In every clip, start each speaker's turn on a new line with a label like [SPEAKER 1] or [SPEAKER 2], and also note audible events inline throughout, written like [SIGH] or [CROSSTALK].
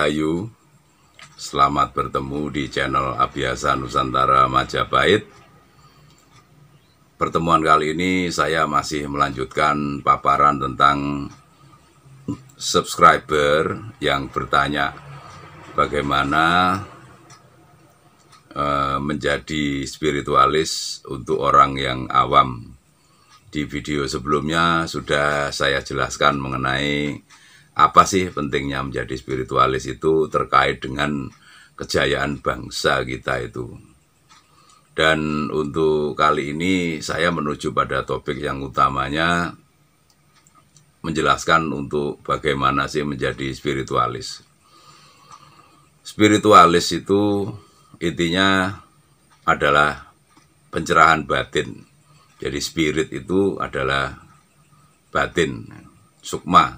[SPEAKER 1] Rahayu Selamat bertemu di channel Abiasa Nusantara Majapahit Pertemuan kali ini saya masih melanjutkan paparan tentang subscriber yang bertanya bagaimana eh, menjadi spiritualis untuk orang yang awam di video sebelumnya sudah saya jelaskan mengenai apa sih pentingnya menjadi spiritualis itu terkait dengan kejayaan bangsa kita itu. Dan untuk kali ini saya menuju pada topik yang utamanya menjelaskan untuk bagaimana sih menjadi spiritualis. Spiritualis itu intinya adalah pencerahan batin. Jadi spirit itu adalah batin, sukma,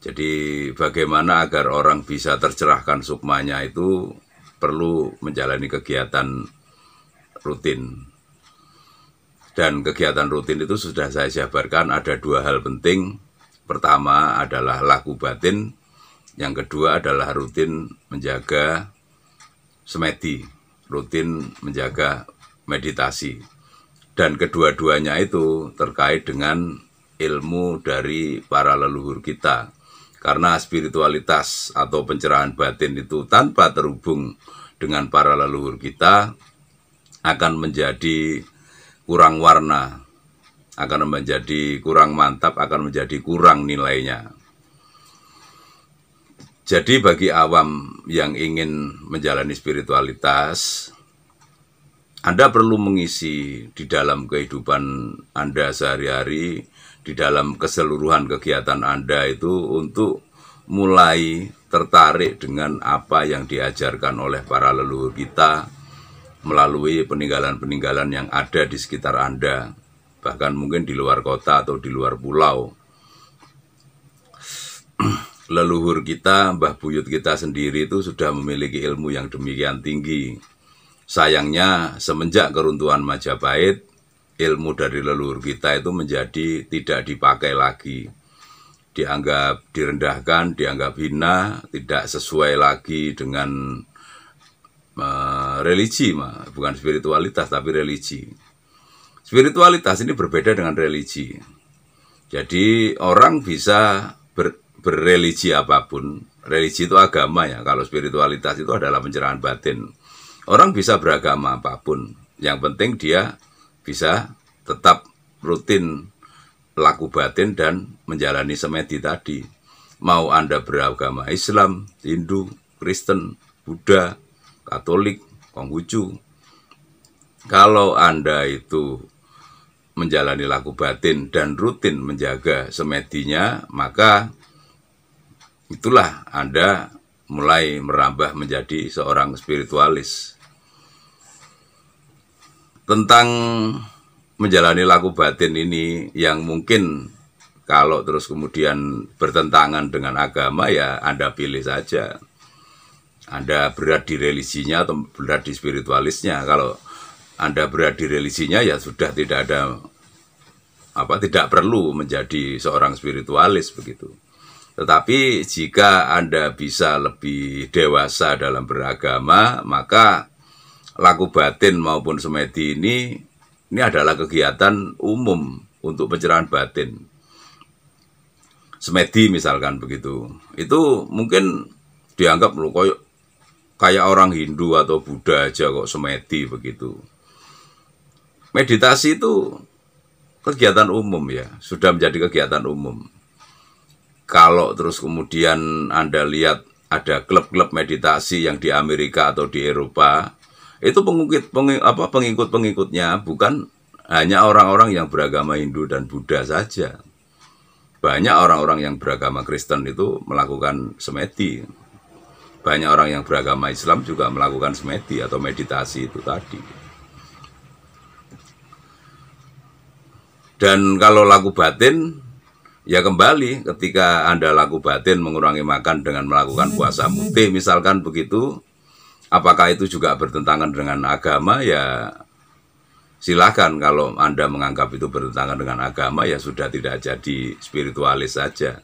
[SPEAKER 1] jadi bagaimana agar orang bisa tercerahkan sukmanya itu perlu menjalani kegiatan rutin. Dan kegiatan rutin itu sudah saya jabarkan ada dua hal penting. Pertama adalah laku batin, yang kedua adalah rutin menjaga semedi, rutin menjaga meditasi. Dan kedua-duanya itu terkait dengan ilmu dari para leluhur kita karena spiritualitas atau pencerahan batin itu tanpa terhubung dengan para leluhur kita akan menjadi kurang warna, akan menjadi kurang mantap, akan menjadi kurang nilainya. Jadi bagi awam yang ingin menjalani spiritualitas, Anda perlu mengisi di dalam kehidupan Anda sehari-hari di dalam keseluruhan kegiatan Anda itu untuk mulai tertarik dengan apa yang diajarkan oleh para leluhur kita melalui peninggalan-peninggalan yang ada di sekitar Anda, bahkan mungkin di luar kota atau di luar pulau. [CLEARS THROAT] Leluhur kita, Mbah Buyut kita sendiri itu sudah memiliki ilmu yang demikian tinggi. Sayangnya, semenjak keruntuhan Majapahit, ilmu dari leluhur kita itu menjadi tidak dipakai lagi dianggap direndahkan dianggap hina tidak sesuai lagi dengan religi bukan spiritualitas tapi religi spiritualitas ini berbeda dengan religi jadi orang bisa ber, berreligi apapun religi itu agama ya kalau spiritualitas itu adalah pencerahan batin orang bisa beragama apapun yang penting dia bisa tetap rutin pelaku batin dan menjalani semedi tadi. Mau Anda beragama Islam, Hindu, Kristen, Buddha, Katolik, Konghucu. Kalau Anda itu menjalani laku batin dan rutin menjaga semedinya, maka itulah Anda mulai merambah menjadi seorang spiritualis tentang menjalani laku batin ini yang mungkin kalau terus kemudian bertentangan dengan agama ya Anda pilih saja. Anda berat di religinya atau berat di spiritualisnya. Kalau Anda berat di religinya ya sudah tidak ada apa tidak perlu menjadi seorang spiritualis begitu. Tetapi jika Anda bisa lebih dewasa dalam beragama, maka laku batin maupun semedi ini ini adalah kegiatan umum untuk pencerahan batin. Semedi misalkan begitu. Itu mungkin dianggap lu kayak kayak orang Hindu atau Buddha aja kok semedi begitu. Meditasi itu kegiatan umum ya, sudah menjadi kegiatan umum. Kalau terus kemudian Anda lihat ada klub-klub meditasi yang di Amerika atau di Eropa, itu pengikut apa pengikut-pengikutnya bukan hanya orang-orang yang beragama Hindu dan Buddha saja. Banyak orang-orang yang beragama Kristen itu melakukan semedi. Banyak orang yang beragama Islam juga melakukan semedi atau meditasi itu tadi. Dan kalau laku batin, ya kembali ketika Anda laku batin mengurangi makan dengan melakukan puasa mutih misalkan begitu, Apakah itu juga bertentangan dengan agama? Ya silakan kalau Anda menganggap itu bertentangan dengan agama ya sudah tidak jadi spiritualis saja.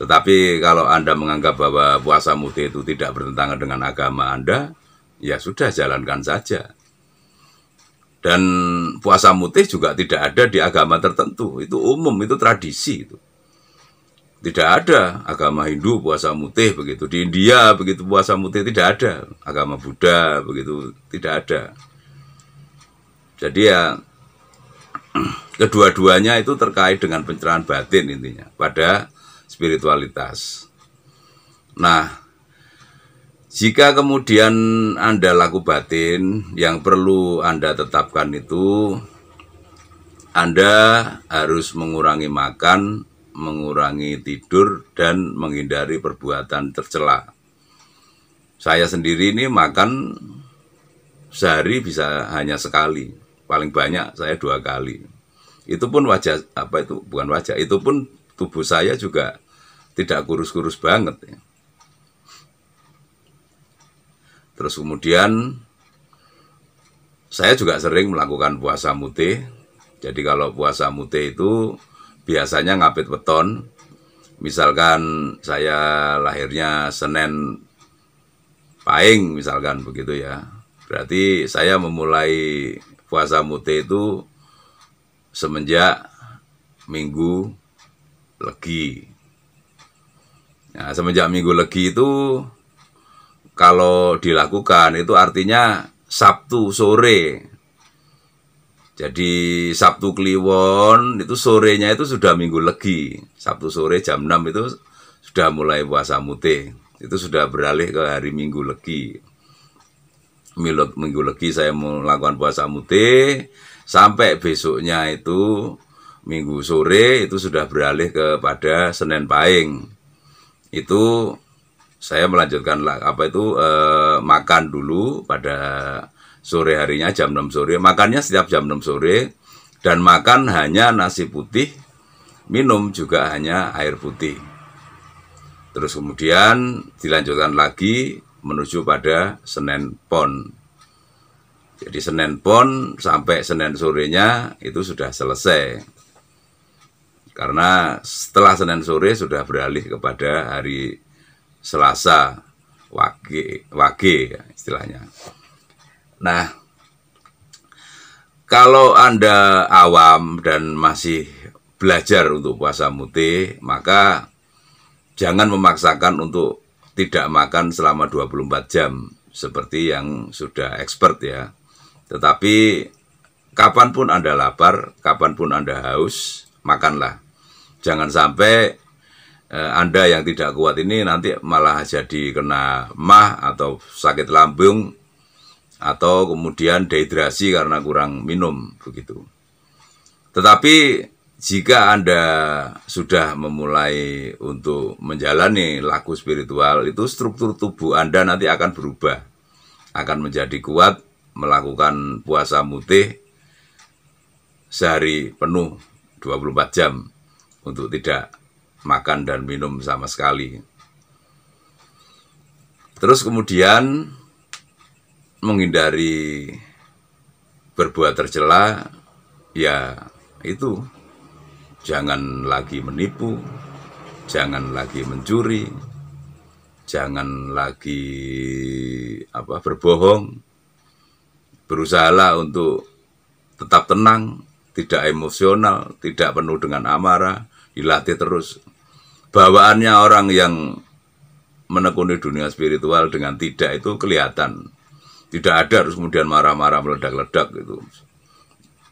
[SPEAKER 1] Tetapi kalau Anda menganggap bahwa puasa muti itu tidak bertentangan dengan agama Anda, ya sudah jalankan saja. Dan puasa mutih juga tidak ada di agama tertentu, itu umum, itu tradisi itu. Tidak ada agama Hindu puasa mutih begitu. Di India begitu puasa mutih tidak ada. Agama Buddha begitu tidak ada. Jadi ya [CLEARS THROAT] kedua-duanya itu terkait dengan pencerahan batin intinya pada spiritualitas. Nah, jika kemudian Anda laku batin, yang perlu Anda tetapkan itu Anda harus mengurangi makan mengurangi tidur dan menghindari perbuatan tercela. Saya sendiri ini makan sehari bisa hanya sekali, paling banyak saya dua kali. Itu pun wajah apa itu bukan wajah, itu pun tubuh saya juga tidak kurus-kurus banget ya. Terus kemudian saya juga sering melakukan puasa mutih. Jadi kalau puasa mutih itu biasanya ngapit weton misalkan saya lahirnya Senin Paing misalkan begitu ya berarti saya memulai puasa mute itu semenjak minggu legi nah, semenjak minggu legi itu kalau dilakukan itu artinya Sabtu sore jadi Sabtu Kliwon itu sorenya itu sudah Minggu Legi. Sabtu sore jam 6 itu sudah mulai puasa mute. Itu sudah beralih ke hari Minggu Legi. Minggu Legi saya melakukan puasa mute sampai besoknya itu Minggu sore itu sudah beralih kepada Senin Pahing. Itu saya melanjutkan apa itu eh, makan dulu pada sore harinya jam 6 sore. Makannya setiap jam 6 sore dan makan hanya nasi putih, minum juga hanya air putih. Terus kemudian dilanjutkan lagi menuju pada Senin Pon. Jadi Senin Pon sampai Senin sorenya itu sudah selesai. Karena setelah Senin sore sudah beralih kepada hari Selasa, Wage, Wage istilahnya. Nah, kalau Anda awam dan masih belajar untuk puasa muti maka jangan memaksakan untuk tidak makan selama 24 jam seperti yang sudah expert ya. Tetapi kapanpun Anda lapar, kapanpun Anda haus, makanlah. Jangan sampai eh, Anda yang tidak kuat ini nanti malah jadi kena mah atau sakit lambung atau kemudian dehidrasi karena kurang minum begitu. Tetapi jika Anda sudah memulai untuk menjalani laku spiritual itu struktur tubuh Anda nanti akan berubah. Akan menjadi kuat melakukan puasa mutih sehari penuh 24 jam untuk tidak makan dan minum sama sekali. Terus kemudian menghindari berbuat tercela ya itu jangan lagi menipu jangan lagi mencuri jangan lagi apa berbohong berusahalah untuk tetap tenang tidak emosional tidak penuh dengan amarah dilatih terus bawaannya orang yang menekuni dunia spiritual dengan tidak itu kelihatan tidak ada harus kemudian marah-marah meledak-ledak gitu.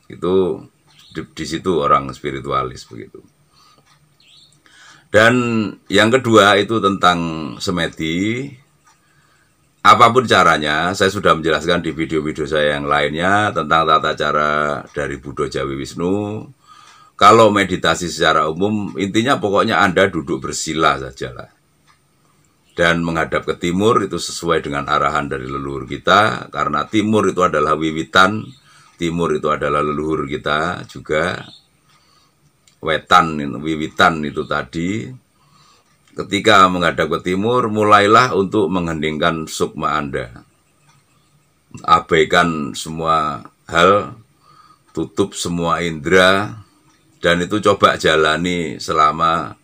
[SPEAKER 1] Itu di, di situ orang spiritualis begitu. Dan yang kedua itu tentang semedi. Apapun caranya, saya sudah menjelaskan di video-video saya yang lainnya tentang tata cara dari Buddha Jawi Wisnu. Kalau meditasi secara umum, intinya pokoknya Anda duduk bersila sajalah dan menghadap ke timur itu sesuai dengan arahan dari leluhur kita karena timur itu adalah wiwitan timur itu adalah leluhur kita juga wetan wiwitan itu tadi ketika menghadap ke timur mulailah untuk mengheningkan sukma Anda abaikan semua hal tutup semua indera dan itu coba jalani selama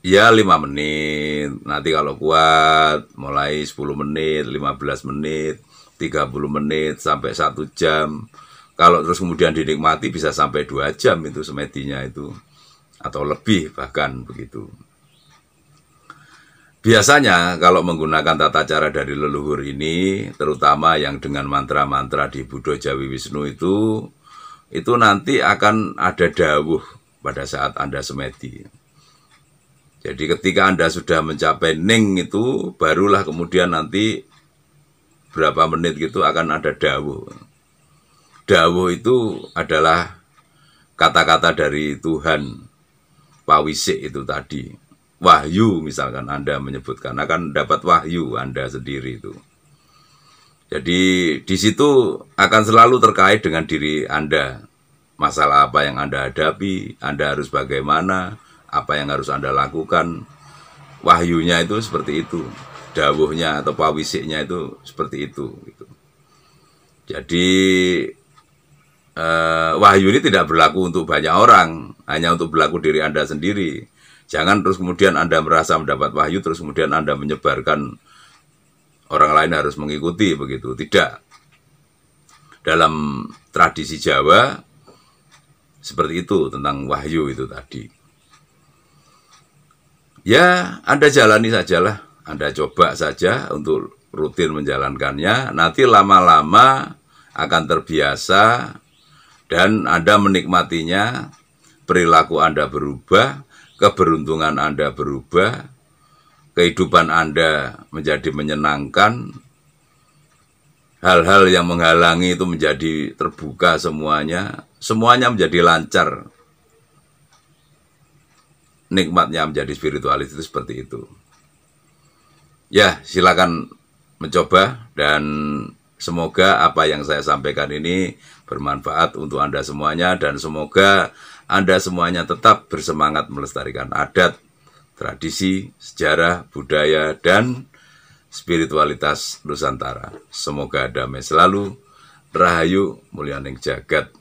[SPEAKER 1] Ya 5 menit, nanti kalau kuat mulai 10 menit, 15 menit, 30 menit sampai 1 jam. Kalau terus kemudian dinikmati bisa sampai 2 jam itu semedinya itu atau lebih bahkan begitu. Biasanya kalau menggunakan tata cara dari leluhur ini, terutama yang dengan mantra-mantra di Buddha Jawi Wisnu itu, itu nanti akan ada dawuh pada saat Anda semedi. Jadi ketika Anda sudah mencapai ning itu barulah kemudian nanti berapa menit gitu akan ada dawo. Dawo itu adalah kata-kata dari Tuhan pawisik itu tadi. Wahyu misalkan Anda menyebutkan akan dapat wahyu Anda sendiri itu. Jadi di situ akan selalu terkait dengan diri Anda. Masalah apa yang Anda hadapi, Anda harus bagaimana, apa yang harus Anda lakukan. Wahyunya itu seperti itu, dawuhnya atau pawisiknya itu seperti itu gitu. Jadi eh, wahyu ini tidak berlaku untuk banyak orang, hanya untuk berlaku diri Anda sendiri. Jangan terus kemudian Anda merasa mendapat wahyu terus kemudian Anda menyebarkan orang lain harus mengikuti begitu. Tidak. Dalam tradisi Jawa seperti itu tentang wahyu itu tadi ya Anda jalani sajalah, Anda coba saja untuk rutin menjalankannya, nanti lama-lama akan terbiasa dan Anda menikmatinya, perilaku Anda berubah, keberuntungan Anda berubah, kehidupan Anda menjadi menyenangkan, hal-hal yang menghalangi itu menjadi terbuka semuanya, semuanya menjadi lancar nikmatnya menjadi spiritualis itu seperti itu. Ya, silakan mencoba dan semoga apa yang saya sampaikan ini bermanfaat untuk Anda semuanya dan semoga Anda semuanya tetap bersemangat melestarikan adat, tradisi, sejarah, budaya, dan spiritualitas Nusantara. Semoga damai selalu, rahayu mulyaning jagat.